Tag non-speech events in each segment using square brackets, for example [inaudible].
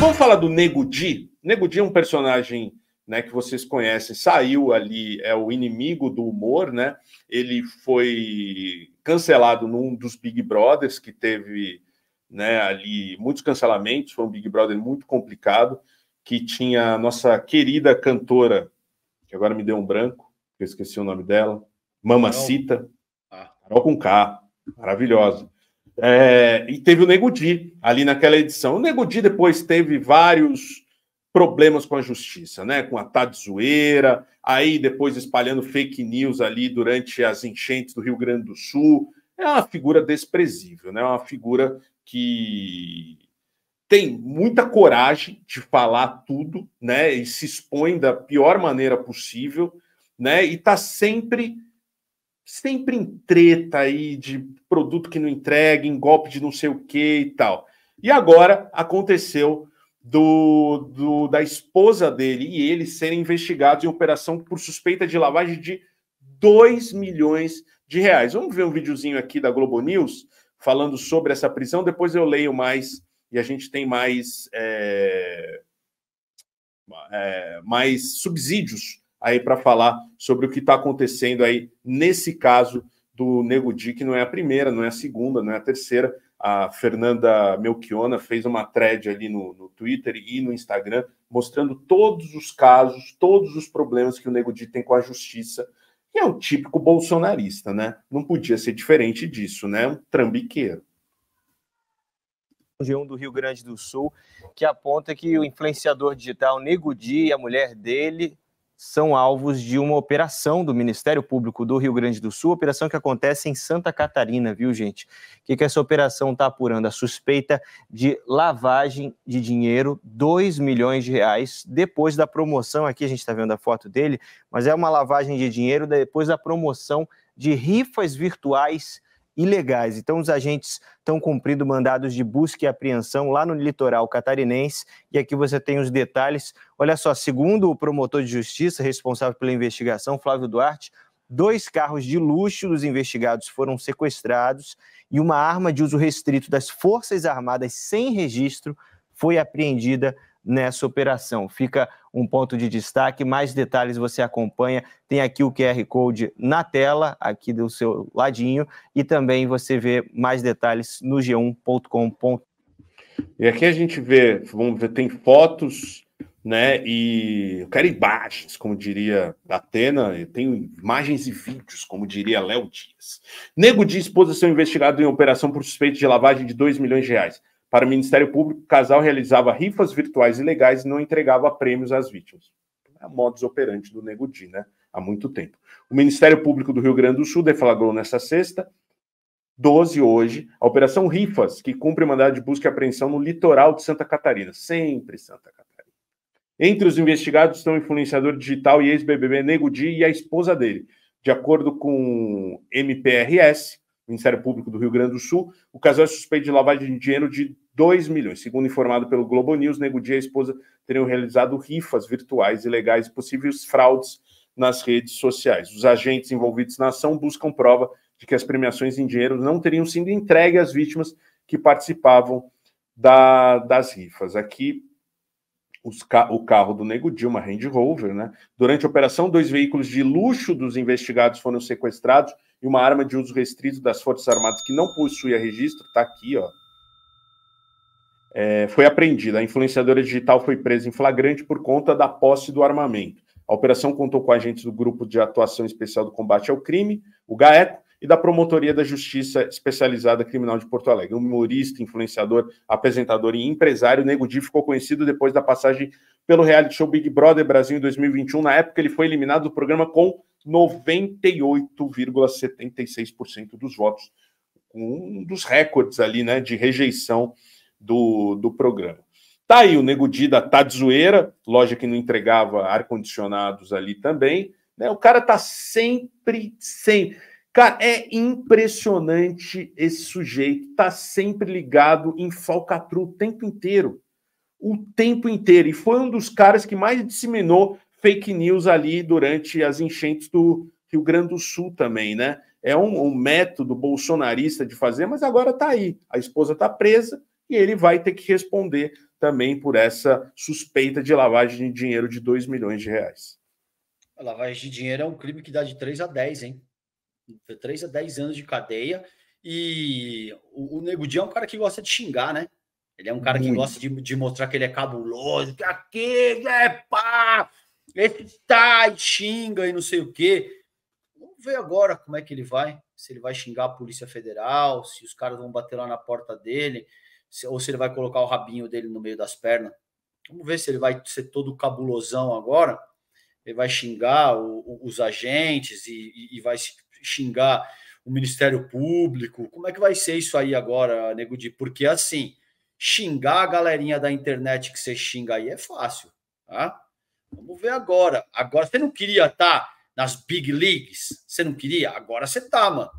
Vamos falar do Nego Di? Nego Di é um personagem né, que vocês conhecem, saiu ali, é o inimigo do humor, né? Ele foi cancelado num dos Big Brothers que teve né, ali muitos cancelamentos, foi um Big Brother muito complicado, que tinha a nossa querida cantora, que agora me deu um branco, eu esqueci o nome dela, Mamacita, ah. Carol com K, maravilhosa. É, e teve o Negudi ali naquela edição. O Negudi depois teve vários problemas com a justiça, né? Com a Tadzoeira, tá aí depois espalhando fake news ali durante as enchentes do Rio Grande do Sul. É uma figura desprezível, né? É uma figura que tem muita coragem de falar tudo, né? E se expõe da pior maneira possível, né? E tá sempre sempre em treta aí de produto que não entrega, em golpe de não sei o que e tal. E agora aconteceu do, do, da esposa dele e ele serem investigados em operação por suspeita de lavagem de 2 milhões de reais. Vamos ver um videozinho aqui da Globo News falando sobre essa prisão, depois eu leio mais e a gente tem mais, é, é, mais subsídios aí para falar sobre o que está acontecendo aí nesse caso do Nego Di, que não é a primeira, não é a segunda, não é a terceira. A Fernanda Melchiona fez uma thread ali no, no Twitter e no Instagram mostrando todos os casos, todos os problemas que o Nego Di tem com a justiça. E é o típico bolsonarista, né? Não podia ser diferente disso, né? Um trambiqueiro região do Rio Grande do Sul, que aponta que o influenciador digital Nego Di e a mulher dele são alvos de uma operação do Ministério Público do Rio Grande do Sul, operação que acontece em Santa Catarina, viu, gente? O que, que essa operação está apurando? A suspeita de lavagem de dinheiro, 2 milhões de reais, depois da promoção, aqui a gente está vendo a foto dele, mas é uma lavagem de dinheiro depois da promoção de rifas virtuais ilegais. Então, os agentes estão cumprindo mandados de busca e apreensão lá no litoral catarinense. E aqui você tem os detalhes. Olha só, segundo o promotor de justiça responsável pela investigação, Flávio Duarte, dois carros de luxo dos investigados foram sequestrados e uma arma de uso restrito das Forças Armadas sem registro foi apreendida nessa operação. Fica um ponto de destaque. Mais detalhes você acompanha. Tem aqui o QR Code na tela, aqui do seu ladinho, e também você vê mais detalhes no g1.com.br. E aqui a gente vê, vamos ver, tem fotos, né? E eu quero imagens, como diria Atena, eu tenho imagens e vídeos, como diria Léo Dias. Nego de exposição investigado em operação por suspeito de lavagem de 2 milhões de reais. Para o Ministério Público, o casal realizava rifas virtuais ilegais e não entregava prêmios às vítimas. É modus operandi do Nego Di, né? Há muito tempo. O Ministério Público do Rio Grande do Sul deflagrou nesta sexta 12 hoje, a Operação Rifas, que cumpre mandado de busca e apreensão no litoral de Santa Catarina, sempre Santa Catarina. Entre os investigados estão o influenciador digital e ex-BBB Nego Di e a esposa dele. De acordo com MPRS, Ministério Público do Rio Grande do Sul. O casal é suspeito de lavagem de dinheiro de 2 milhões. Segundo informado pelo Globo News, Nego Dia e a esposa teriam realizado rifas virtuais ilegais e possíveis fraudes nas redes sociais. Os agentes envolvidos na ação buscam prova de que as premiações em dinheiro não teriam sido entregues às vítimas que participavam da, das rifas. Aqui, o carro do Nego Dia, uma Range Rover, né? Durante a operação, dois veículos de luxo dos investigados foram sequestrados e uma arma de uso restrito das Forças Armadas que não possuía registro, está aqui, ó. É, foi apreendida. A influenciadora digital foi presa em flagrante por conta da posse do armamento. A operação contou com agentes do Grupo de Atuação Especial do Combate ao Crime, o GAECO, e da Promotoria da Justiça Especializada Criminal de Porto Alegre. Humorista, influenciador, apresentador e empresário, Nego Di ficou conhecido depois da passagem pelo reality show Big Brother Brasil em 2021. Na época, ele foi eliminado do programa com 98,76% dos votos, um dos recordes ali, né, de rejeição do, do programa. Tá aí o Nego Dida tá de zoeira, loja que não entregava ar-condicionados ali também, né? O cara tá sempre, sempre... Cara, é impressionante esse sujeito, tá sempre ligado em falcatru o tempo inteiro o tempo inteiro. E foi um dos caras que mais disseminou fake news ali durante as enchentes do Rio Grande do Sul também, né? É um, um método bolsonarista de fazer, mas agora está aí. A esposa está presa e ele vai ter que responder também por essa suspeita de lavagem de dinheiro de 2 milhões de reais. A lavagem de dinheiro é um crime que dá de 3 a 10, hein? De 3 a 10 anos de cadeia. E o, o Nego Dia é um cara que gosta de xingar, né? Ele é um cara Muito. que gosta de, de, mostrar que ele é cabuloso, que aqui é pá, esse tá, xinga e não sei o quê. Vamos ver agora como é que ele vai, se ele vai xingar a Polícia Federal, se os caras vão bater lá na porta dele, se, ou se ele vai colocar o rabinho dele no meio das pernas. Vamos ver se ele vai ser todo cabulosão agora. Ele vai xingar o, o, os agentes e, e, e vai xingar o Ministério Público. Como é que vai ser isso aí agora, nego de? Porque assim, Xingar a galerinha da internet que você xinga aí é fácil, tá? Vamos ver agora. Agora você não queria estar tá nas big leagues? Você não queria? Agora você tá, mano.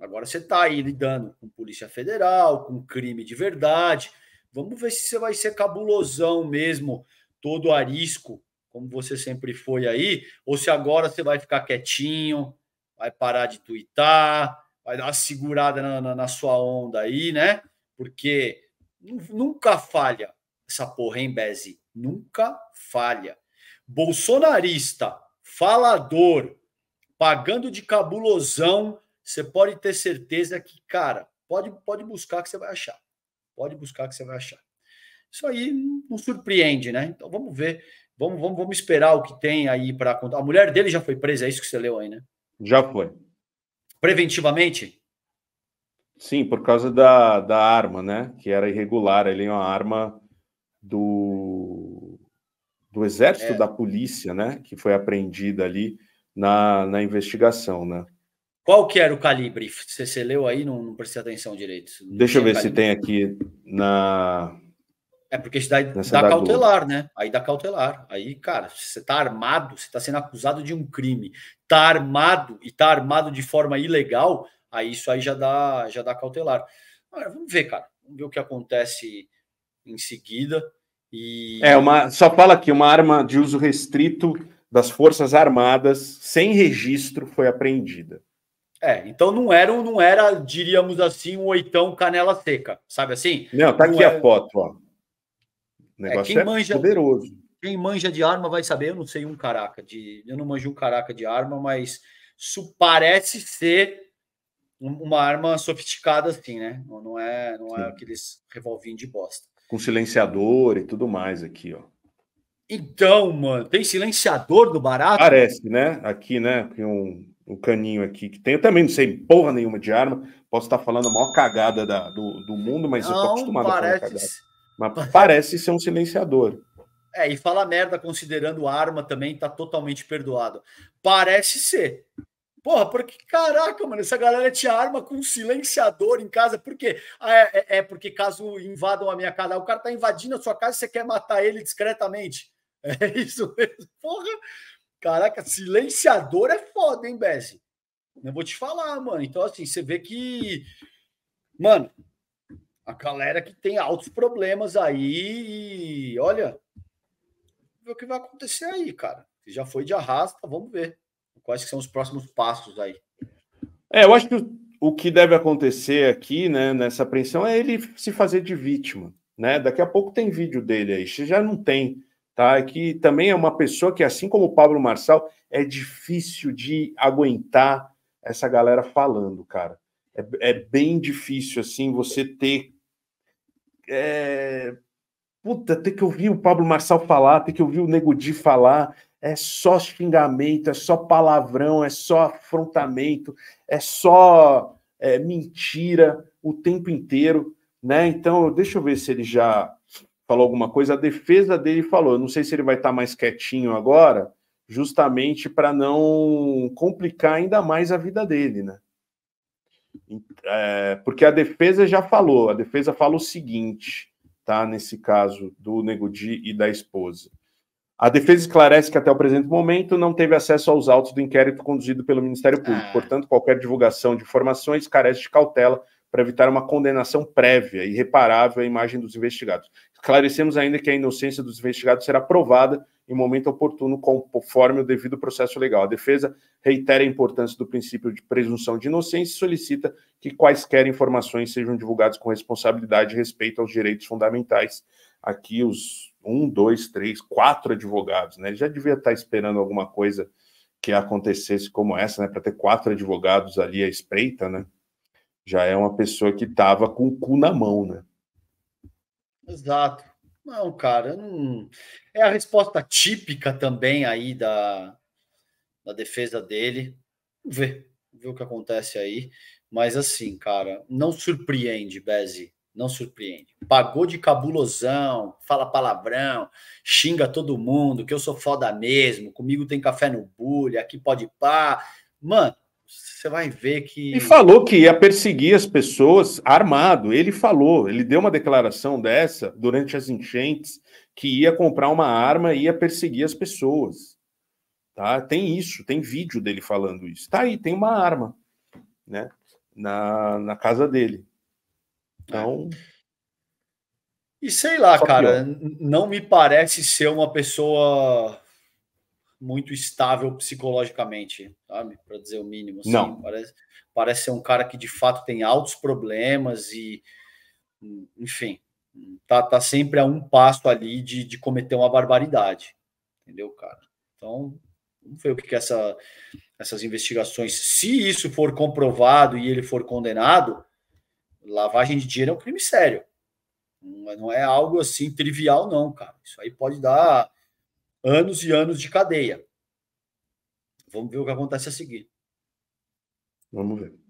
Agora você tá aí lidando com Polícia Federal, com crime de verdade. Vamos ver se você vai ser cabulosão mesmo, todo arisco, como você sempre foi aí, ou se agora você vai ficar quietinho, vai parar de twittar, vai dar uma segurada na, na, na sua onda aí, né? Porque Nunca falha essa porra, hein, Beze? Nunca falha. Bolsonarista, falador, pagando de cabulosão, você pode ter certeza que, cara, pode, pode buscar que você vai achar. Pode buscar que você vai achar. Isso aí não surpreende, né? Então vamos ver. Vamos, vamos, vamos esperar o que tem aí para contar. A mulher dele já foi presa, é isso que você leu aí, né? Já foi. Preventivamente? Sim, por causa da, da arma, né? Que era irregular. Ele é uma arma do, do exército é. da polícia, né? Que foi apreendida ali na, na investigação, né? Qual que era o calibre? Você, você leu aí? Não, não prestei atenção direito. Não Deixa eu ver calibre. se tem aqui na. É porque isso dá da cautelar, né? Aí dá cautelar. Aí, cara, você tá armado, você tá sendo acusado de um crime. Tá armado e tá armado de forma ilegal, Aí isso aí já dá, já dá cautelar. Agora, vamos ver, cara. Vamos ver o que acontece em seguida. E... É, uma, só fala aqui, uma arma de uso restrito das Forças Armadas, sem registro, foi apreendida. É, então não era, não era, diríamos assim, um oitão canela seca, sabe assim? Não, tá não aqui era... a foto, ó. O é, negócio é, é manja, poderoso. Quem manja de arma vai saber, eu não sei um caraca de, eu não manjo um caraca de arma, mas isso parece ser uma arma sofisticada assim, né? Não é, não é aqueles revolvinhos de bosta. Com silenciador e tudo mais aqui, ó. Então, mano, tem silenciador do barato? Parece, né? Aqui, né? Tem um, um caninho aqui que tem. Eu também não sei porra nenhuma de arma. Posso estar falando a maior cagada da, do, do mundo, mas não, eu tô acostumado parece... a falar cagada. Mas parece ser um silenciador. É, e fala merda considerando arma também tá totalmente perdoado. Parece ser. Porra, porque caraca, mano, essa galera te arma com um silenciador em casa. Por quê? Ah, é, é, é, porque caso invadam a minha casa, o cara tá invadindo a sua casa e você quer matar ele discretamente. [laughs] É isso mesmo. Porra, caraca, silenciador é foda, hein, Bessie? Eu vou te falar, mano. Então, assim, você vê que. Mano, a galera que tem altos problemas aí. E olha, vê o que vai acontecer aí, cara. Já foi de arrasta, vamos ver. Quais são os próximos passos aí? É, eu acho que o, que deve acontecer aqui, né, nessa apreensão, é ele se fazer de vítima, né? Daqui a pouco tem vídeo dele aí, você já não tem, tá? É que também é uma pessoa que, assim como o Pablo Marçal, é difícil de aguentar essa galera falando, cara. É, é bem difícil, assim, você ter é... Puta, ter que ouvir o Pablo Marçal falar, ter que ouvir o Nego Di falar, é só xingamento, é só palavrão, é só afrontamento, é só é, mentira o tempo inteiro, né? Então, deixa eu ver se ele já falou alguma coisa. A defesa dele falou, eu não sei se ele vai estar tá mais quietinho agora, justamente para não complicar ainda mais a vida dele, né? É, porque a defesa já falou, a defesa fala o seguinte, tá? Nesse caso do Negudi e da esposa. A defesa esclarece que até o presente momento não teve acesso aos autos do inquérito conduzido pelo Ministério ah. Público. Ah. Portanto, qualquer divulgação de informações carece de cautela para evitar uma condenação prévia e reparável à imagem dos investigados. Esclarecemos ainda que a inocência dos investigados será provada em momento oportuno, conforme o devido processo legal. A defesa reitera a importância do princípio de presunção de inocência e solicita que quaisquer informações sejam divulgadas com responsabilidade e respeito aos direitos fundamentais. Aqui os um, dois, três, quatro advogados, né? Ele já devia estar esperando alguma coisa que acontecesse como essa, né? Para ter quatro advogados ali à espreita, né? Já é uma pessoa que estava com o cu na mão, né? Exato. Não, cara, não... é a resposta típica também aí da, da defesa dele. Vamos ver, Vamos ver o que acontece aí. Mas assim, cara, não surpreende, Beze não surpreende. Pagou de cabulosão, fala palavrão, xinga todo mundo, que eu sou foda mesmo, comigo tem café no bulha, aqui pode pá. Mano, você vai ver que. E falou que ia perseguir as pessoas armado. Ele falou, ele deu uma declaração dessa durante as enchentes, que ia comprar uma arma e ia perseguir as pessoas. Tá? Tem isso, tem vídeo dele falando isso. Tá aí, tem uma arma, né? Na, na casa dele. É. Então. E sei lá, cara, pior. não me parece ser uma pessoa muito estável psicologicamente, sabe? Para dizer o mínimo. Assim. Não. Parece, parece ser um cara que de fato tem altos problemas e, enfim, tá, tá sempre a um passo ali de, de cometer uma barbaridade, entendeu, cara? Então, vamos ver o que, que essa, essas investigações, se isso for comprovado e ele for condenado, lavagem de dinheiro é um crime sério. É, não é algo assim trivial, não, cara. Isso aí pode dar anos e anos de cadeia. Vamos ver o que acontece a seguir. Vamos ver.